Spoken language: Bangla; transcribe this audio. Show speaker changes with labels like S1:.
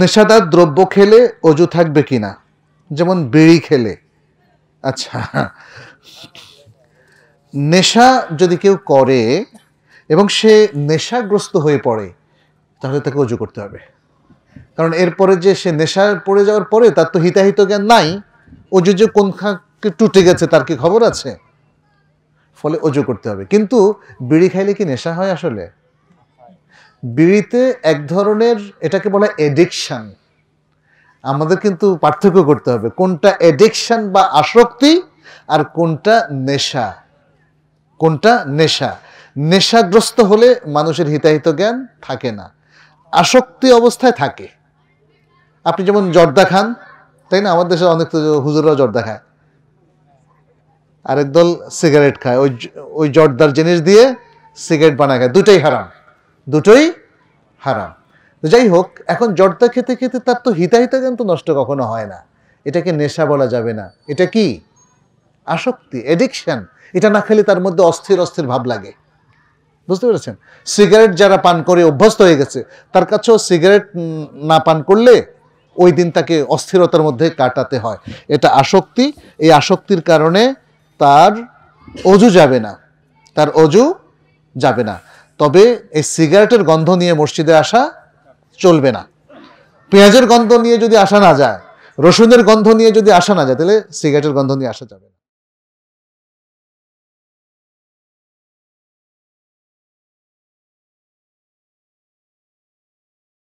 S1: নেশাদার দ্রব্য খেলে অজু থাকবে কি না যেমন বিড়ি খেলে আচ্ছা নেশা যদি কেউ করে এবং সে নেশাগ্রস্ত হয়ে পড়ে তাহলে তাকে অজু করতে হবে কারণ এরপরে যে সে নেশা পড়ে যাওয়ার পরে তার তো হিতাহিত জ্ঞান নাই অজু যে কোন টুটে গেছে তার কি খবর আছে ফলে অজু করতে হবে কিন্তু বিড়ি খাইলে কি নেশা হয় আসলে বিড়িতে এক ধরনের এটাকে বলে এডিকশান আমাদের কিন্তু পার্থক্য করতে হবে কোনটা এডিকশান বা আসক্তি আর কোনটা নেশা কোনটা নেশা নেশাগ্রস্ত হলে মানুষের হিতাহিত জ্ঞান থাকে না আসক্তি অবস্থায় থাকে আপনি যেমন জর্দা খান তাই না আমাদের দেশে অনেক হুজুররা জর্দা খায় আরেক দল সিগারেট খায় ওই ওই জর্দার জিনিস দিয়ে সিগারেট বানা খায় দুটাই হারাম দুটোই হারাম তো যাই হোক এখন জর্দা খেতে খেতে তার তো হিতাহিতা কিন্তু নষ্ট কখনো হয় না এটাকে নেশা বলা যাবে না এটা কি আসক্তি এডিকশন এটা না খেলে তার মধ্যে অস্থির অস্থির ভাব লাগে বুঝতে পেরেছেন সিগারেট যারা পান করে অভ্যস্ত হয়ে গেছে তার কাছেও সিগারেট না পান করলে ওই দিন তাকে অস্থিরতার মধ্যে কাটাতে হয় এটা আসক্তি এই আসক্তির কারণে তার অজু যাবে না তার অজু যাবে না তবে এই সিগারেটের গন্ধ নিয়ে মসজিদে আসা চলবে না পেঁয়াজের গন্ধ নিয়ে যদি আসা না যায় রসুনের গন্ধ নিয়ে যদি আসা না যায় তাহলে সিগারেটের গন্ধ নিয়ে আসা যাবে